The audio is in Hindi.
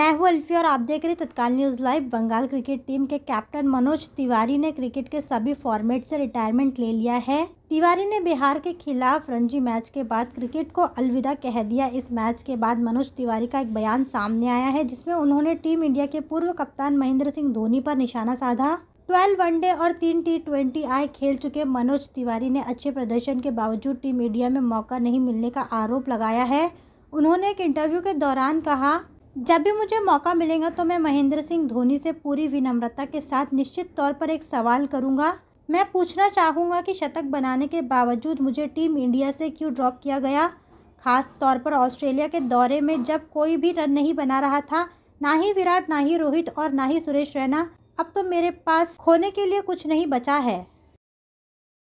मैं हूँ अल्फी और आप देख रहे हैं Tatkal news live Bengal cricket team के कैप्टन मनोज तिवारी ने क्रिकेट के सभी फॉर्मेट से रिटायरमेंट ले लिया है तिवारी ने बिहार के खिलाफ रणजी मैच के बाद क्रिकेट को अलविदा कह दिया इस मैच के बाद मनोज तिवारी का एक बयान सामने आया है जिसमें उन्होंने टीम इंडिया के पूर्व कप्तान महेंद्र सिंह धोनी पर निशाना साधा ट्वेल्व वनडे और तीन टी ट्वेंटी आए खेल चुके मनोज तिवारी ने अच्छे प्रदर्शन के बावजूद टीम इंडिया में मौका नहीं मिलने का आरोप लगाया है उन्होंने एक इंटरव्यू के दौरान कहा जब भी मुझे मौका मिलेगा तो मैं महेंद्र सिंह धोनी से पूरी विनम्रता के साथ निश्चित तौर पर एक सवाल करूंगा मैं पूछना चाहूँगा कि शतक बनाने के बावजूद मुझे टीम इंडिया से क्यों ड्रॉप किया गया खास तौर पर ऑस्ट्रेलिया के दौरे में जब कोई भी रन नहीं बना रहा था ना ही विराट ना ही रोहित और ना ही सुरेश रैना अब तो मेरे पास खोने के लिए कुछ नहीं बचा है